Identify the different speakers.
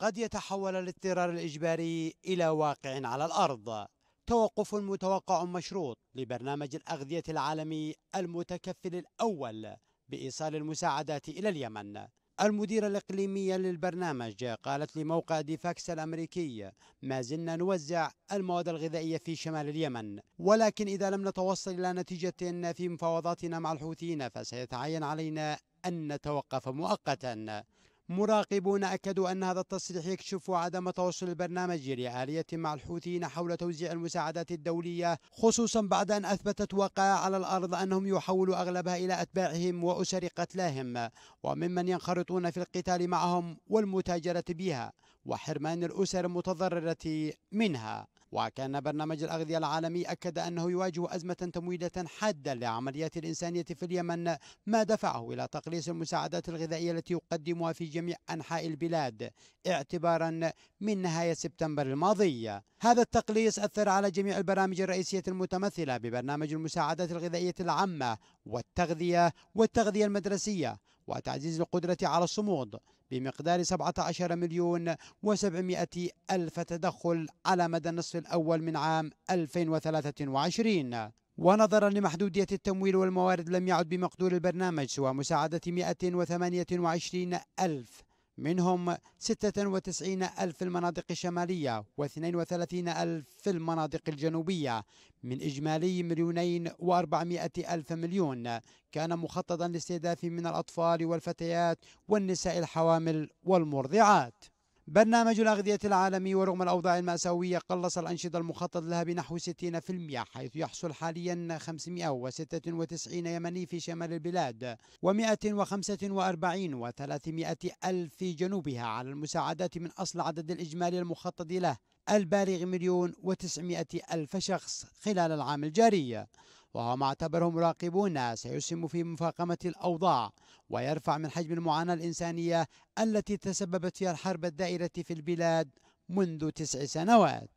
Speaker 1: قد يتحول الاضطرار الإجباري إلى واقع على الأرض توقف متوقع مشروط لبرنامج الأغذية العالمي المتكفل الأول بإيصال المساعدات إلى اليمن المديرة الإقليمية للبرنامج قالت لموقع ديفاكس الأمريكي ما زلنا نوزع المواد الغذائية في شمال اليمن ولكن إذا لم نتوصل إلى نتيجة في مفاوضاتنا مع الحوثيين فسيتعين علينا أن نتوقف مؤقتا مراقبون أكدوا أن هذا التصريح يكشف عدم توصل البرنامج لعالية مع الحوثيين حول توزيع المساعدات الدولية خصوصا بعد أن أثبتت وقائع على الأرض أنهم يحولوا أغلبها إلى أتباعهم وأسر قتلاهم وممن ينخرطون في القتال معهم والمتاجرة بها وحرمان الأسر المتضررة منها وكان برنامج الأغذية العالمي أكد أنه يواجه أزمة تمويلية حادة لعمليات الإنسانية في اليمن ما دفعه إلى تقليص المساعدات الغذائية التي يقدمها في جميع أنحاء البلاد اعتبارا من نهاية سبتمبر الماضي هذا التقليص أثر على جميع البرامج الرئيسية المتمثلة ببرنامج المساعدات الغذائية العامة والتغذية والتغذية المدرسية وتعزيز القدرة على الصمود بمقدار 17 مليون و700 ألف تدخل على مدى النصف الأول من عام 2023 ونظرا لمحدودية التمويل والموارد لم يعد بمقدور البرنامج سوى مساعدة 128 ألف منهم 96 ألف في المناطق الشمالية و32 ألف في المناطق الجنوبية من إجمالي مليونين و400 ألف مليون كان مخططا لاستهداف من الأطفال والفتيات والنساء الحوامل والمرضعات برنامج الأغذية العالمي ورغم الأوضاع المأساوية قلص الأنشطة المخطط لها بنحو 60% حيث يحصل حاليا 596 يمني في شمال البلاد و145 و300 ألف في جنوبها على المساعدات من أصل عدد الإجمالي المخطط له البالغ مليون وتسعمائة ألف شخص خلال العام الجاري وهو ما اعتبره مراقبون سيسهم في مفاقمة الأوضاع ويرفع من حجم المعاناة الإنسانية التي تسببت فيها الحرب الدائرة في البلاد منذ تسع سنوات